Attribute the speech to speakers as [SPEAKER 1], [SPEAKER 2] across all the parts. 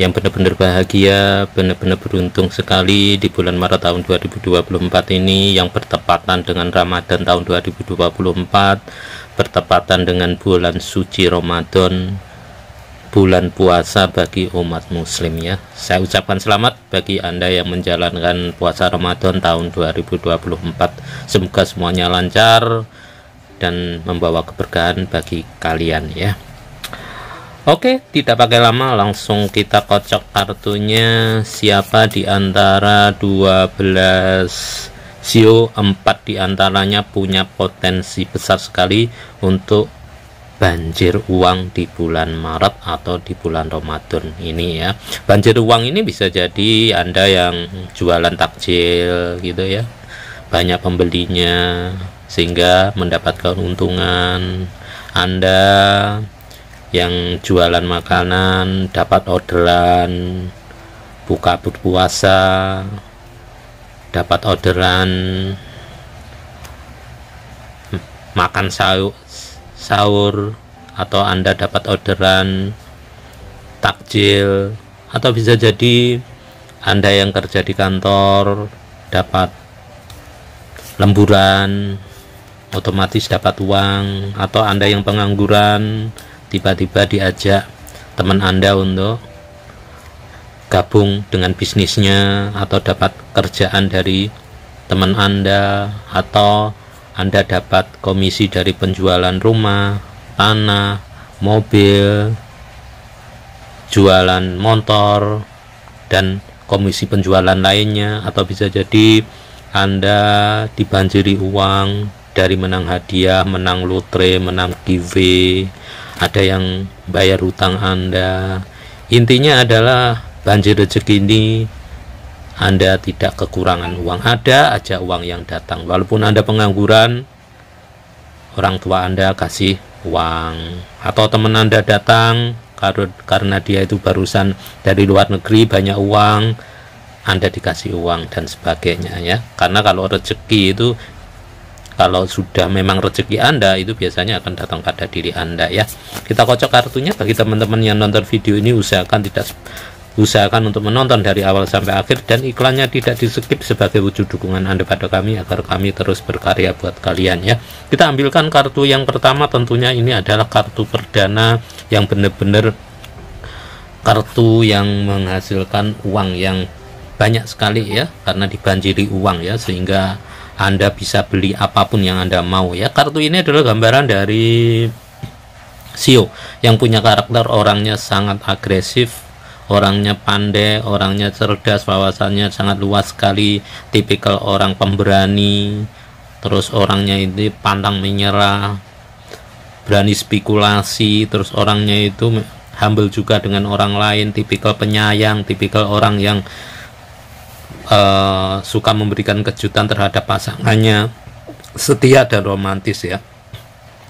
[SPEAKER 1] yang benar-benar bahagia, benar-benar beruntung sekali di bulan Maret tahun 2024 ini yang bertepatan dengan Ramadan tahun 2024, bertepatan dengan bulan suci Ramadan, bulan puasa bagi umat muslim ya. Saya ucapkan selamat bagi Anda yang menjalankan puasa Ramadan tahun 2024. Semoga semuanya lancar dan membawa keberkahan bagi kalian ya. Oke, tidak pakai lama langsung kita kocok kartunya siapa di antara 12 sio 4 di antaranya punya potensi besar sekali untuk banjir uang di bulan Maret atau di bulan Ramadan ini ya. Banjir uang ini bisa jadi Anda yang jualan takjil gitu ya. Banyak pembelinya sehingga mendapatkan keuntungan Anda yang jualan makanan dapat orderan buka puasa dapat orderan makan sahur, sahur atau Anda dapat orderan takjil atau bisa jadi Anda yang kerja di kantor dapat lemburan otomatis dapat uang atau Anda yang pengangguran tiba-tiba diajak teman Anda untuk gabung dengan bisnisnya atau dapat kerjaan dari teman Anda atau Anda dapat komisi dari penjualan rumah, tanah, mobil, jualan motor dan komisi penjualan lainnya atau bisa jadi Anda dibanjiri uang dari menang hadiah, menang lotre, menang giveaway ada yang bayar utang Anda. Intinya adalah banjir rezeki ini Anda tidak kekurangan uang. Ada aja uang yang datang. Walaupun Anda pengangguran, orang tua Anda kasih uang atau teman Anda datang karena dia itu barusan dari luar negeri banyak uang anda dikasih uang dan sebagainya ya karena kalau rezeki itu kalau sudah memang rezeki Anda itu biasanya akan datang pada diri Anda ya kita kocok kartunya bagi teman-teman yang nonton video ini usahakan tidak usahakan untuk menonton dari awal sampai akhir dan iklannya tidak di skip sebagai wujud dukungan Anda pada kami agar kami terus berkarya buat kalian ya kita ambilkan kartu yang pertama tentunya ini adalah kartu perdana yang benar-benar kartu yang menghasilkan uang yang banyak sekali ya karena dibanjiri uang ya sehingga anda bisa beli apapun yang Anda mau ya. Kartu ini adalah gambaran dari Sio yang punya karakter orangnya sangat agresif, orangnya pandai, orangnya cerdas, wawasannya sangat luas sekali, tipikal orang pemberani. Terus orangnya ini pantang menyerah, berani spekulasi, terus orangnya itu humble juga dengan orang lain, tipikal penyayang, tipikal orang yang Eh, suka memberikan kejutan terhadap pasangannya, setia dan romantis ya.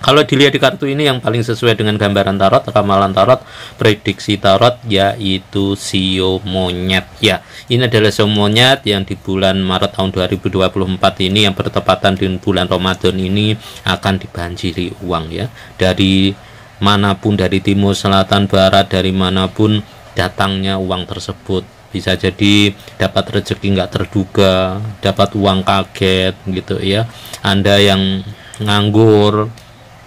[SPEAKER 1] Kalau dilihat di kartu ini yang paling sesuai dengan gambaran tarot, ramalan tarot, prediksi tarot yaitu sio monyet ya. Ini adalah sio monyet yang di bulan Maret tahun 2024 ini yang bertepatan di bulan Ramadan ini akan dibanjiri uang ya. Dari manapun dari timur, selatan, barat, dari manapun datangnya uang tersebut bisa jadi dapat rezeki nggak terduga dapat uang kaget gitu ya anda yang nganggur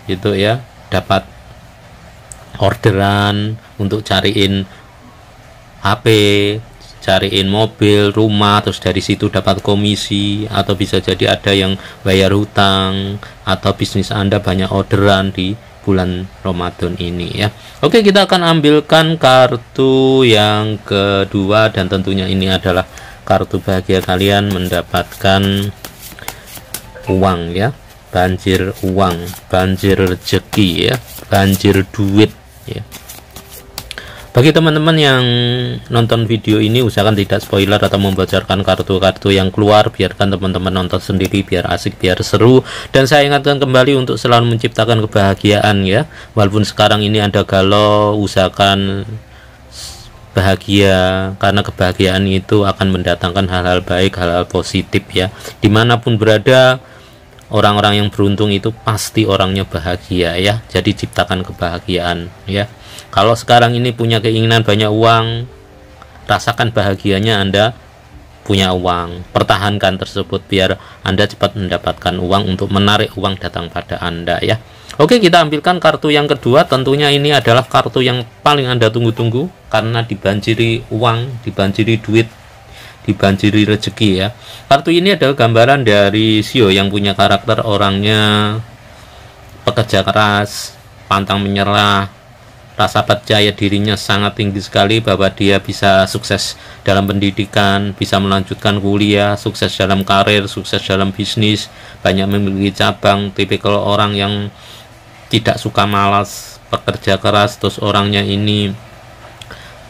[SPEAKER 1] gitu ya dapat orderan untuk cariin HP cariin mobil, rumah, terus dari situ dapat komisi, atau bisa jadi ada yang bayar hutang, atau bisnis Anda banyak orderan di bulan Ramadan ini ya. Oke, kita akan ambilkan kartu yang kedua dan tentunya ini adalah kartu bahagia kalian mendapatkan uang ya. Banjir uang, banjir rezeki ya, banjir duit ya. Bagi teman-teman yang nonton video ini usahakan tidak spoiler atau membocorkan kartu-kartu yang keluar biarkan teman-teman nonton sendiri biar asik biar seru dan saya ingatkan kembali untuk selalu menciptakan kebahagiaan ya walaupun sekarang ini ada galau usahakan bahagia karena kebahagiaan itu akan mendatangkan hal-hal baik hal-hal positif ya dimanapun berada orang-orang yang beruntung itu pasti orangnya bahagia ya jadi ciptakan kebahagiaan ya kalau sekarang ini punya keinginan banyak uang, rasakan bahagianya Anda punya uang. Pertahankan tersebut biar Anda cepat mendapatkan uang untuk menarik uang datang pada Anda ya. Oke, kita ambilkan kartu yang kedua. Tentunya ini adalah kartu yang paling Anda tunggu-tunggu karena dibanjiri uang, dibanjiri duit, dibanjiri rezeki ya. Kartu ini adalah gambaran dari Sio yang punya karakter orangnya pekerja keras, pantang menyerah, rasa percaya dirinya sangat tinggi sekali bahwa dia bisa sukses dalam pendidikan, bisa melanjutkan kuliah, sukses dalam karir, sukses dalam bisnis, banyak memiliki cabang, tipikal orang yang tidak suka malas, pekerja keras, terus orangnya ini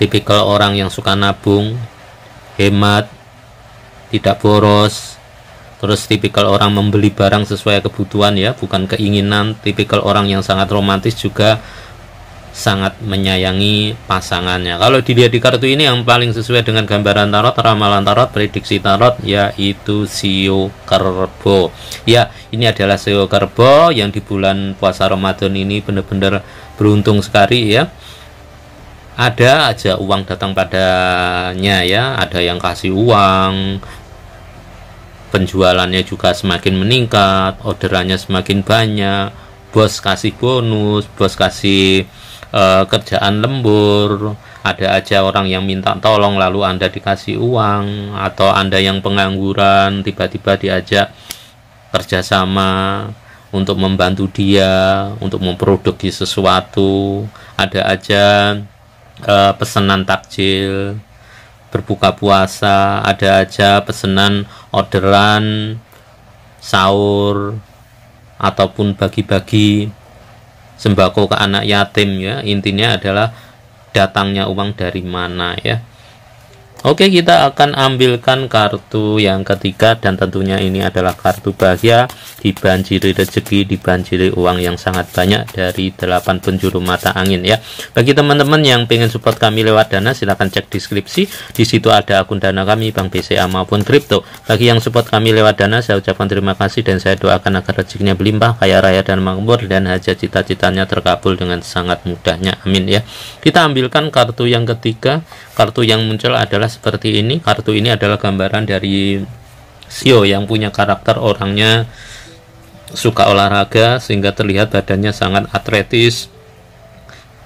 [SPEAKER 1] tipikal orang yang suka nabung, hemat, tidak boros, terus tipikal orang membeli barang sesuai kebutuhan ya bukan keinginan tipikal orang yang sangat romantis juga sangat menyayangi pasangannya. Kalau dilihat di kartu ini yang paling sesuai dengan gambaran tarot, ramalan tarot, prediksi tarot yaitu Sio Kerbo. Ya, ini adalah Sio Kerbo yang di bulan puasa Ramadan ini benar-benar beruntung sekali ya. Ada aja uang datang padanya ya, ada yang kasih uang, penjualannya juga semakin meningkat, orderannya semakin banyak, bos kasih bonus, bos kasih uh, kerjaan lembur, ada aja orang yang minta tolong lalu Anda dikasih uang atau Anda yang pengangguran tiba-tiba diajak kerjasama untuk membantu dia untuk memproduksi sesuatu ada aja uh, pesanan takjil berbuka puasa ada aja pesanan orderan sahur ataupun bagi-bagi sembako ke anak yatim ya intinya adalah datangnya uang dari mana ya Oke kita akan ambilkan kartu yang ketiga dan tentunya ini adalah kartu bahagia dibanjiri rezeki, dibanjiri uang yang sangat banyak dari 8 penjuru mata angin ya. Bagi teman-teman yang pengen support kami lewat Dana silahkan cek deskripsi. Di situ ada akun Dana kami Bank BCA maupun crypto. Bagi yang support kami lewat Dana saya ucapkan terima kasih dan saya doakan agar rezekinya berlimpah, kaya raya dan makmur dan hajat cita-citanya terkabul dengan sangat mudahnya. Amin ya. Kita ambilkan kartu yang ketiga. Kartu yang muncul adalah seperti ini. Kartu ini adalah gambaran dari Sio e yang punya karakter orangnya suka olahraga sehingga terlihat badannya sangat atletis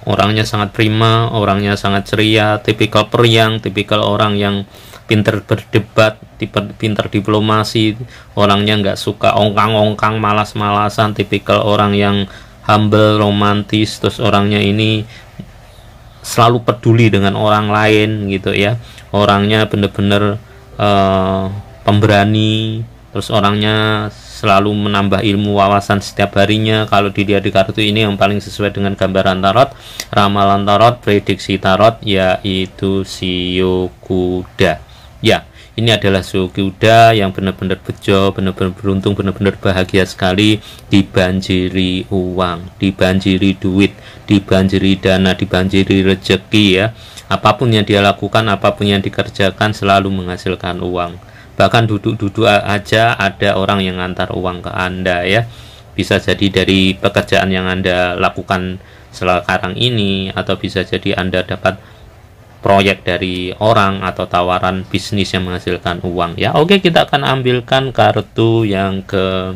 [SPEAKER 1] orangnya sangat prima orangnya sangat ceria tipikal periang tipikal orang yang pinter berdebat tipe pinter diplomasi orangnya nggak suka ongkang-ongkang malas-malasan tipikal orang yang humble romantis terus orangnya ini selalu peduli dengan orang lain gitu ya orangnya bener-bener uh, pemberani terus orangnya selalu menambah ilmu wawasan setiap harinya kalau dilihat di kartu ini yang paling sesuai dengan gambaran tarot ramalan tarot prediksi tarot yaitu siu kuda ya ini adalah suku kuda yang benar-benar bejo, benar-benar beruntung, benar-benar bahagia sekali dibanjiri uang, dibanjiri duit, dibanjiri dana, dibanjiri rejeki ya. Apapun yang dia lakukan, apapun yang dikerjakan selalu menghasilkan uang bahkan duduk-duduk aja ada orang yang ngantar uang ke Anda ya bisa jadi dari pekerjaan yang Anda lakukan sekarang ini atau bisa jadi Anda dapat proyek dari orang atau tawaran bisnis yang menghasilkan uang ya oke kita akan ambilkan kartu yang ke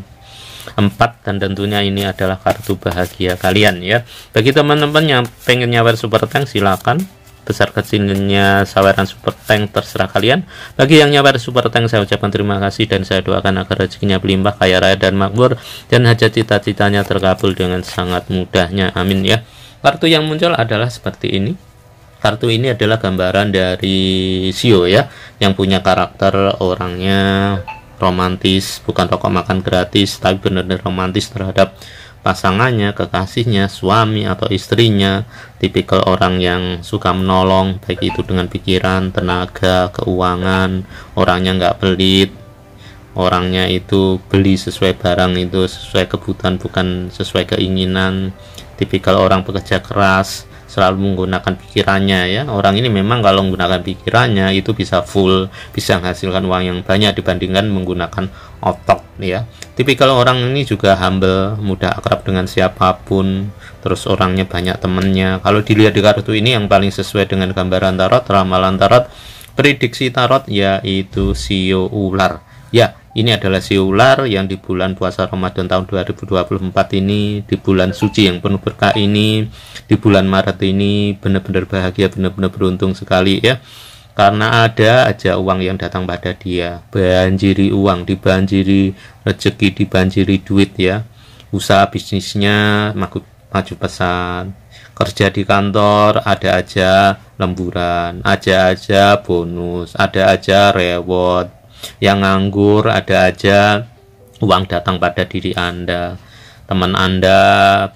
[SPEAKER 1] empat dan tentunya ini adalah kartu bahagia kalian ya bagi teman-teman yang pengen nyawer super tank silakan besar kecilnya saweran super tank terserah kalian bagi yang nyawer super tank saya ucapkan terima kasih dan saya doakan agar rezekinya berlimpah kaya raya dan makmur dan hajat cita-citanya terkabul dengan sangat mudahnya amin ya kartu yang muncul adalah seperti ini kartu ini adalah gambaran dari Sio ya yang punya karakter orangnya romantis bukan rokok makan gratis tapi benar-benar romantis terhadap pasangannya, kekasihnya, suami atau istrinya, tipikal orang yang suka menolong, baik itu dengan pikiran, tenaga, keuangan, orangnya nggak pelit, orangnya itu beli sesuai barang itu sesuai kebutuhan bukan sesuai keinginan, tipikal orang pekerja keras, selalu menggunakan pikirannya ya orang ini memang kalau menggunakan pikirannya itu bisa full bisa menghasilkan uang yang banyak dibandingkan menggunakan otak ya tipikal orang ini juga humble mudah akrab dengan siapapun terus orangnya banyak temennya kalau dilihat di kartu ini yang paling sesuai dengan gambaran tarot ramalan tarot prediksi tarot yaitu sio ular ya ini adalah siu ular yang di bulan puasa Ramadan tahun 2024 ini di bulan suci yang penuh berkah ini di bulan Maret ini benar-benar bahagia benar-benar beruntung sekali ya karena ada aja uang yang datang pada dia banjiri uang dibanjiri rezeki dibanjiri duit ya usaha bisnisnya maju, maju pesan kerja di kantor ada aja lemburan ada aja bonus ada aja reward yang nganggur ada aja uang datang pada diri anda teman Anda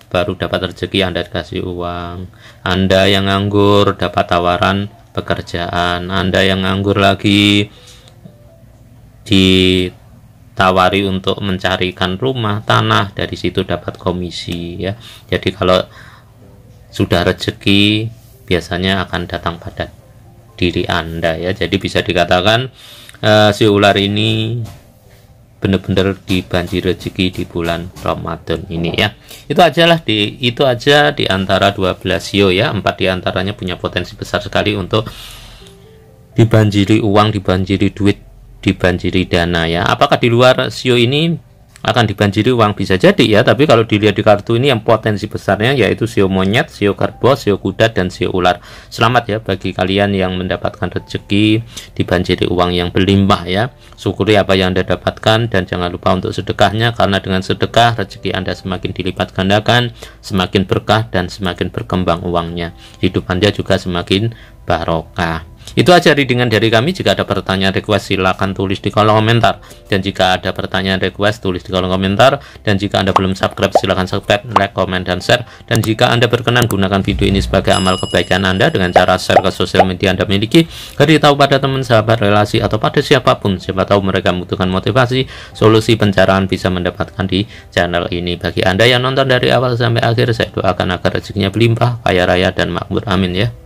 [SPEAKER 1] baru dapat rezeki Anda dikasih uang Anda yang nganggur dapat tawaran pekerjaan. Anda yang nganggur lagi ditawari untuk mencarikan rumah, tanah, dari situ dapat komisi ya. Jadi kalau sudah rezeki biasanya akan datang pada diri Anda ya. Jadi bisa dikatakan uh, si ular ini benar-benar dibanjiri rezeki di bulan Ramadan ini ya. Itu ajalah di itu aja di antara 12 sio ya, empat di antaranya punya potensi besar sekali untuk dibanjiri uang, dibanjiri duit, dibanjiri dana ya. Apakah di luar sio ini akan dibanjiri uang bisa jadi ya tapi kalau dilihat di kartu ini yang potensi besarnya yaitu sio monyet, sio karbo sio kuda dan sio ular selamat ya bagi kalian yang mendapatkan rezeki dibanjiri uang yang berlimpah ya syukuri apa yang anda dapatkan dan jangan lupa untuk sedekahnya karena dengan sedekah rezeki anda semakin dilipat gandakan semakin berkah dan semakin berkembang uangnya hidup anda juga semakin barokah itu aja readingan dari kami. Jika ada pertanyaan request silahkan tulis di kolom komentar. Dan jika ada pertanyaan request tulis di kolom komentar. Dan jika Anda belum subscribe silahkan subscribe, like, komen, dan share. Dan jika Anda berkenan gunakan video ini sebagai amal kebaikan Anda dengan cara share ke sosial media Anda miliki. tahu pada teman, sahabat, relasi, atau pada siapapun. Siapa tahu mereka membutuhkan motivasi, solusi pencarian bisa mendapatkan di channel ini. Bagi Anda yang nonton dari awal sampai akhir, saya doakan agar rezekinya berlimpah, kaya raya, dan makmur. Amin ya.